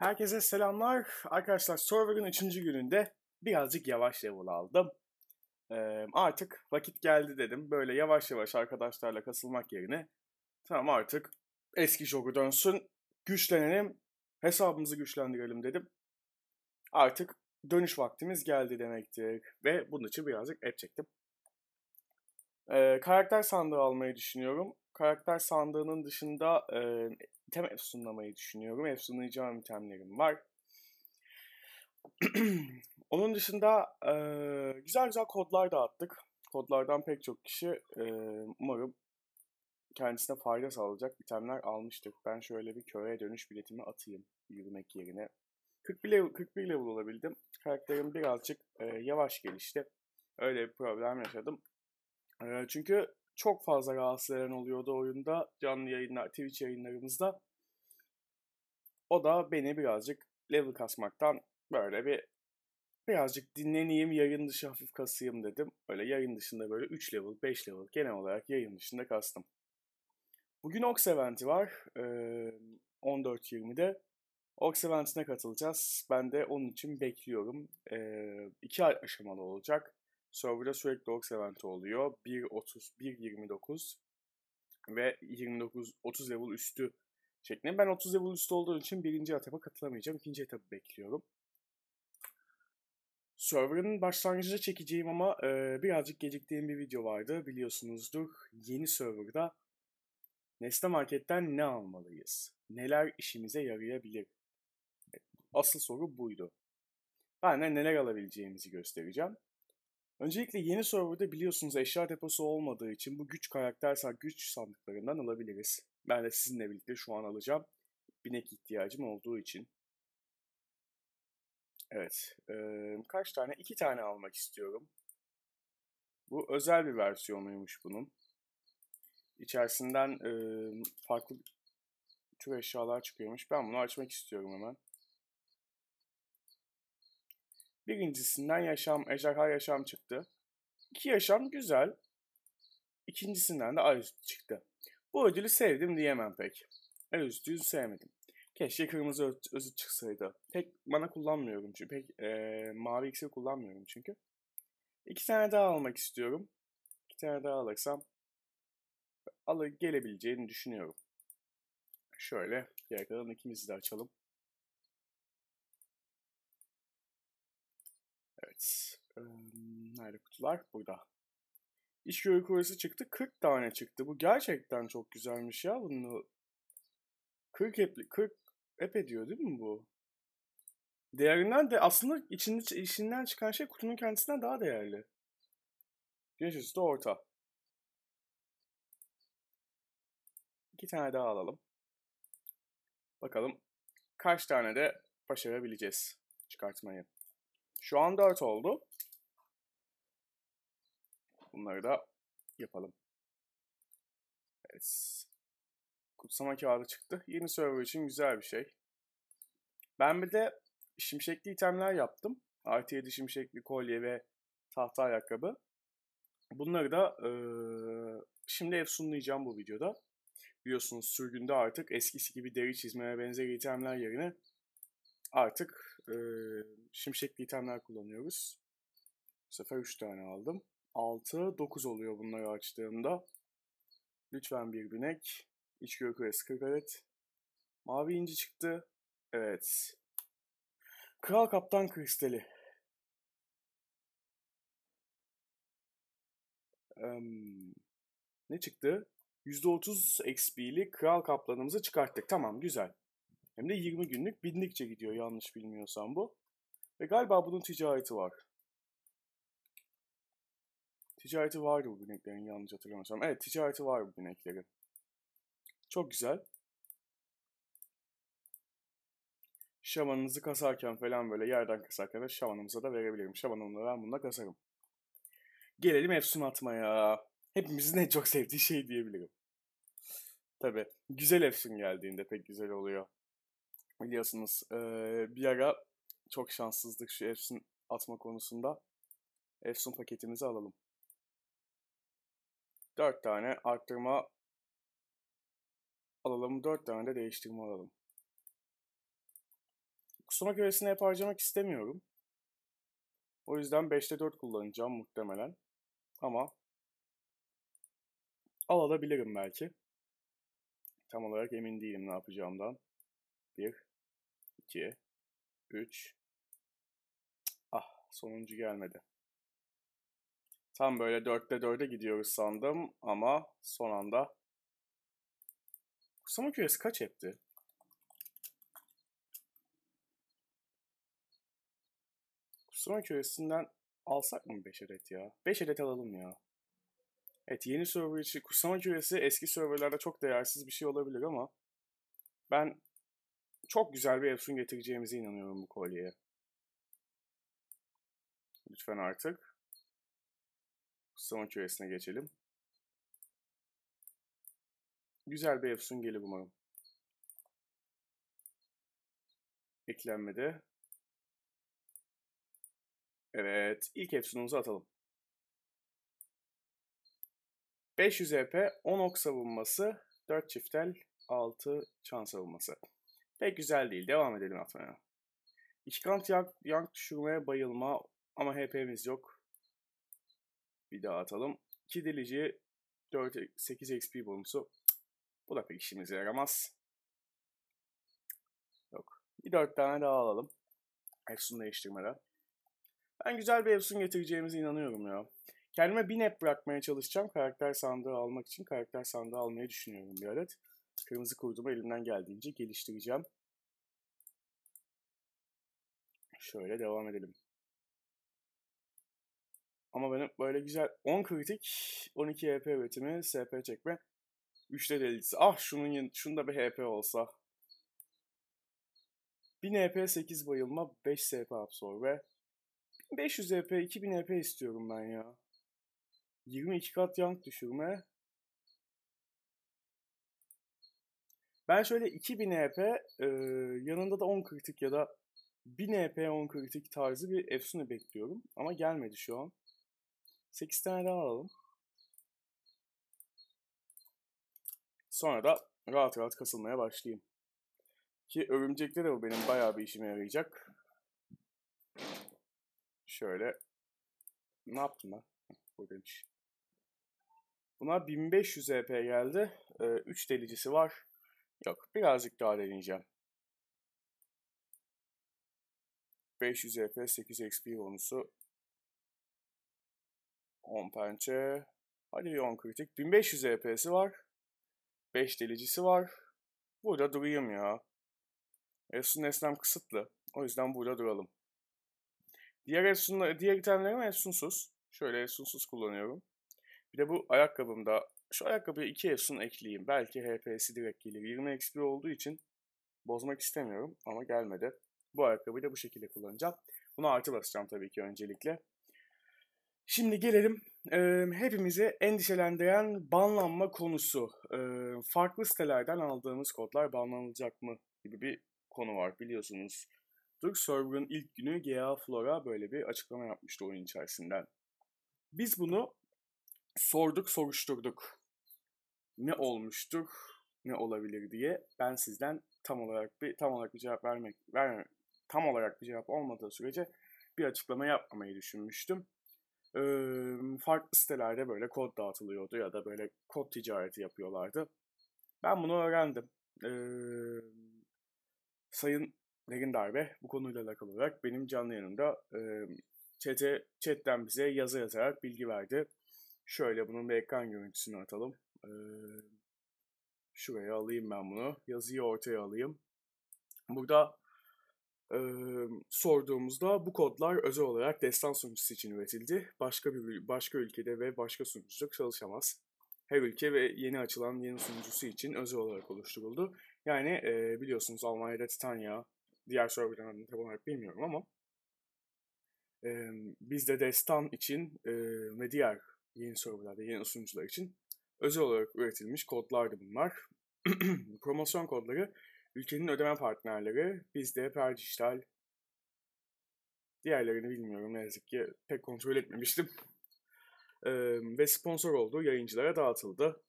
Herkese selamlar. Arkadaşlar Survivor'ın 3. gününde birazcık yavaş level aldım. Ee, artık vakit geldi dedim. Böyle yavaş yavaş arkadaşlarla kasılmak yerine tamam artık eski jogu dönsün, güçlenelim, hesabımızı güçlendirelim dedim. Artık dönüş vaktimiz geldi demektir. Ve bunun için birazcık app çektim. E, karakter sandığı almayı düşünüyorum. Karakter sandığının dışında e, item efsunlamayı düşünüyorum. Efsunlayacağım itemlerim var. Onun dışında e, güzel güzel kodlar attık. Kodlardan pek çok kişi e, umarım kendisine fayda sağlayacak itemler almıştık. Ben şöyle bir köye dönüş biletimi atayım yürümek yerine. 41 level, 41 level olabildim. Karakterim birazcık e, yavaş gelişti. Öyle bir problem yaşadım çünkü çok fazla rahatsız eden oluyordu oyunda canlı yayınlar, Twitch yayınlarımızda. O da beni birazcık level kasmaktan böyle bir birazcık dinleneyim, yayın dışı hafif kasayım dedim. Öyle yayın dışında böyle 3 level, 5 level genel olarak yayın dışında kastım. Bugün Ox eventi var. Ee, 14.20'de. Ox eventine katılacağız. Ben de onun için bekliyorum. Ee, iki aşamalı olacak. Server'da sürekli org eventi oluyor. 1.30, 1.29 ve 29, 30 level üstü şeklinde. Ben 30 level üstü olduğu için birinci etapa katılamayacağım. İkinci etabı bekliyorum. Server'ın başlangıcı çekeceğim ama e, birazcık geciktiğim bir video vardı biliyorsunuzdur. Yeni server'da Nesne Market'ten ne almalıyız? Neler işimize yarayabilir? Asıl soru buydu. Ben de neler alabileceğimizi göstereceğim. Öncelikle yeni serverda biliyorsunuz eşya deposu olmadığı için bu güç karakter güç sandıklarından alabiliriz. Ben de sizinle birlikte şu an alacağım. Binek ihtiyacım olduğu için. Evet. E, kaç tane? İki tane almak istiyorum. Bu özel bir versiyonuymuş bunun. İçerisinden e, farklı tür eşyalar çıkıyormuş. Ben bunu açmak istiyorum hemen. Birincisinden yaşam, ejderha yaşam çıktı. İki yaşam güzel. İkincisinden de ayrı çıktı. Bu ödülü sevdim diyemem pek. El özütüyü sevmedim. Keşke kırmızı özü çıksaydı. Pek bana kullanmıyorum çünkü. Pek ee, mavi ikisi kullanmıyorum çünkü. İki tane daha almak istiyorum. İki tane daha alırsam alır gelebileceğini düşünüyorum. Şöyle diğer ikimizi de açalım. Evet. Ee, nerede kutular? Burada. İş görü kurası çıktı. 40 tane çıktı. Bu gerçekten çok güzelmiş ya. Bunu 40 epli 40 ep ediyor değil mi bu? Değerinden de aslında içinde, içinden çıkan şey kutunun kendisinden daha değerli. Güneş üstü orta. İki tane daha alalım. Bakalım kaç tane de başarabileceğiz çıkartmayı. Şu an 4 oldu. Bunları da yapalım. Evet. Kutsama kağıdı çıktı. Yeni server için güzel bir şey. Ben bir de şimşekli itemler yaptım. Artı 7 şimşekli kolye ve tahta ayakkabı. Bunları da e, şimdi efsunlayacağım bu videoda. Biliyorsunuz sürgünde artık eskisi gibi deri çizmeye benzer itemler yerine artık e, ee, şimşekli itemler kullanıyoruz. Bu sefer 3 tane aldım. 6, 9 oluyor bunları açtığımda. Lütfen bir binek. İçgörü küresi 40 adet. Mavi inci çıktı. Evet. Kral Kaptan Kristali. Um, ne çıktı? %30 XP'li Kral Kaplanımızı çıkarttık. Tamam güzel. Hem de 20 günlük binlikçe gidiyor yanlış bilmiyorsam bu. Ve galiba bunun ticareti var. Ticareti var bu bineklerin yanlış hatırlamıyorsam. Evet ticareti var bu bineklerin. Çok güzel. Şamanınızı kasarken falan böyle yerden kasarken de şamanımıza da verebilirim. Şamanımla ben da kasarım. Gelelim Efsun atmaya. Hepimizin en çok sevdiği şey diyebilirim. Tabi. Güzel Efsun geldiğinde pek güzel oluyor biliyorsunuz e, bir ara çok şanssızlık şu Efsun atma konusunda. Efsun paketimizi alalım. 4 tane arttırma alalım. 4 tane de değiştirme alalım. Kusuma göresini hep harcamak istemiyorum. O yüzden 5'te 4 kullanacağım muhtemelen. Ama alabilirim belki. Tam olarak emin değilim ne yapacağımdan. Bir 2, 3. Ah sonuncu gelmedi. Tam böyle 4'te 4'e gidiyoruz sandım ama son anda. Kusama küresi kaç etti? Kusama küresinden alsak mı 5 adet ya? 5 adet alalım ya. Evet yeni server için Kusama küresi eski serverlerde çok değersiz bir şey olabilir ama ben çok güzel bir efsun getireceğimize inanıyorum bu kolyeye. Lütfen artık Stone küresine geçelim. Güzel bir efsun gelir umarım. Eklenmedi. Evet, ilk efsunumuzu atalım. 500 EP, 10 ok savunması, 4 çiftel, 6 çan savunması. Pek güzel değil. Devam edelim atmaya. İkant yank, yank düşürmeye bayılma ama HP'miz yok. Bir daha atalım. 2 delici 4, 8 XP bonusu. Bu da pek işimize yaramaz. Yok. Bir 4 tane daha alalım. Efsun değiştirmeden. Ben güzel bir Efsun getireceğimize inanıyorum ya. Kendime bir nep bırakmaya çalışacağım. Karakter sandığı almak için karakter sandığı almayı düşünüyorum bir adet. Kırmızı kurdumu elimden geldiğince geliştireceğim. Şöyle devam edelim. Ama benim böyle güzel 10 kritik, 12 HP üretimi, SP çekme, 3'te delisi. Ah şunun şunda bir HP olsa. 1000 HP 8 bayılma, 5 SP absorbe. 1500 HP, 2000 HP istiyorum ben ya. 22 kat yank düşürme, Ben şöyle 2000 EP e, yanında da 10 kritik ya da 1000 EP 10 kritik tarzı bir Efsun'u bekliyorum. Ama gelmedi şu an. 8 tane daha alalım. Sonra da rahat rahat kasılmaya başlayayım. Ki örümcekler de bu benim bayağı bir işime yarayacak. Şöyle. Ne yaptım ben? Buradaymış. Buna 1500 EP geldi. 3 delicisi var. Yok birazcık daha deneyeceğim. 500 EP 8 XP bonusu. 10 pençe. Hadi bir 10 kritik. 1500 EP'si var. 5 delicisi var. Burada durayım ya. Efsun esnem kısıtlı. O yüzden burada duralım. Diğer Efsun'la, diğer itemlerim Efsun'suz. Şöyle Efsun'suz kullanıyorum. Bir de bu ayakkabımda şu ayakkabıya 2 Efsun ekleyeyim. Belki HP'si direkt gelir. 20 XP olduğu için bozmak istemiyorum ama gelmedi. Bu ayakkabıyı da bu şekilde kullanacağım. Buna artı basacağım tabii ki öncelikle. Şimdi gelelim e, hepimizi endişelendiren banlanma konusu. E, farklı sitelerden aldığımız kodlar banlanılacak mı gibi bir konu var biliyorsunuz. Türk Server'ın ilk günü GA Flora böyle bir açıklama yapmıştı oyun içerisinden. Biz bunu sorduk, soruşturduk ne olmuştur, ne olabilir diye ben sizden tam olarak bir tam olarak bir cevap vermek ver tam olarak bir cevap olmadığı sürece bir açıklama yapmamayı düşünmüştüm. Ee, farklı sitelerde böyle kod dağıtılıyordu ya da böyle kod ticareti yapıyorlardı. Ben bunu öğrendim. Ee, Sayın Regin Darbe bu konuyla alakalı olarak benim canlı yanımda e, chat'e, chat'ten bize yazı yazarak bilgi verdi. Şöyle bunun bir ekran görüntüsünü atalım. Ee, şuraya alayım ben bunu. Yazıyı ortaya alayım. Burada e, sorduğumuzda bu kodlar özel olarak destan sunucusu için üretildi. Başka bir başka ülkede ve başka sunucuda çalışamaz. Her ülke ve yeni açılan yeni sunucusu için özel olarak oluşturuldu. Yani e, biliyorsunuz Almanya'da Titania, diğer serverlardan tam olarak bilmiyorum ama e, bizde destan için e, ve diğer yeni serverlarda, yeni sunucular için özel olarak üretilmiş kodlardı bunlar. Promosyon kodları ülkenin ödeme partnerleri, bizde Per Dijital, diğerlerini bilmiyorum ne yazık ki pek kontrol etmemiştim. Ee, ve sponsor olduğu yayıncılara dağıtıldı.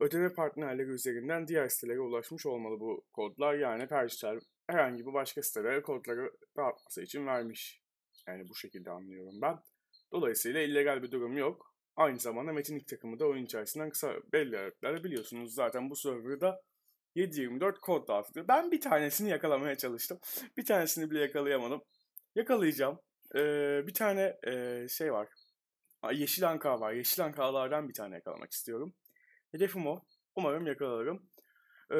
Ödeme partnerleri üzerinden diğer sitelere ulaşmış olmalı bu kodlar. Yani Perjitel herhangi bir başka sitelere kodları dağıtması için vermiş. Yani bu şekilde anlıyorum ben. Dolayısıyla illegal bir durum yok. Aynı zamanda Metin ilk takımı da oyun içerisinden kısa belli aralıklarla biliyorsunuz. Zaten bu serverda 7-24 kod dağıtılıyor. Ben bir tanesini yakalamaya çalıştım. Bir tanesini bile yakalayamadım. Yakalayacağım. Ee, bir tane e, şey var. Yeşil Anka var. Yeşil Ankalardan bir tane yakalamak istiyorum. Hedefim o. Umarım yakalarım. Ee,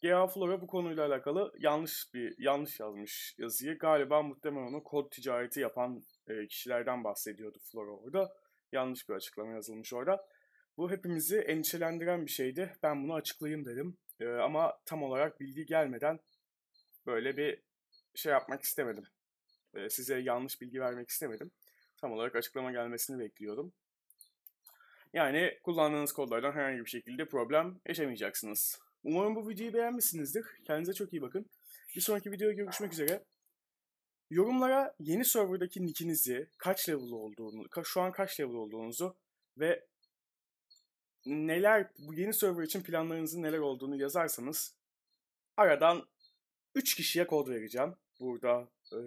Gea Flora bu konuyla alakalı yanlış bir yanlış yazmış yazıyı. Galiba muhtemelen onu kod ticareti yapan e, kişilerden bahsediyordu Flora orada. Yanlış bir açıklama yazılmış orada. Bu hepimizi endişelendiren bir şeydi. Ben bunu açıklayayım dedim. Ee, ama tam olarak bilgi gelmeden böyle bir şey yapmak istemedim. Ee, size yanlış bilgi vermek istemedim. Tam olarak açıklama gelmesini bekliyordum. Yani kullandığınız kodlardan herhangi bir şekilde problem yaşamayacaksınız. Umarım bu videoyu beğenmişsinizdir. Kendinize çok iyi bakın. Bir sonraki videoya görüşmek üzere. Yorumlara yeni serverdaki nickinizi, kaç level olduğunu, şu an kaç level olduğunuzu ve neler, bu yeni server için planlarınızın neler olduğunu yazarsanız aradan 3 kişiye kod vereceğim. Burada e,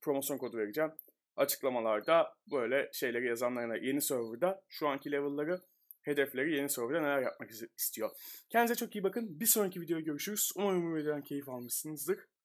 promosyon kodu vereceğim. Açıklamalarda böyle şeyleri yazanlarına yeni serverda şu anki level'ları, hedefleri yeni serverda neler yapmak istiyor. Kendinize çok iyi bakın. Bir sonraki videoya görüşürüz. Umarım videodan keyif almışsınızdır.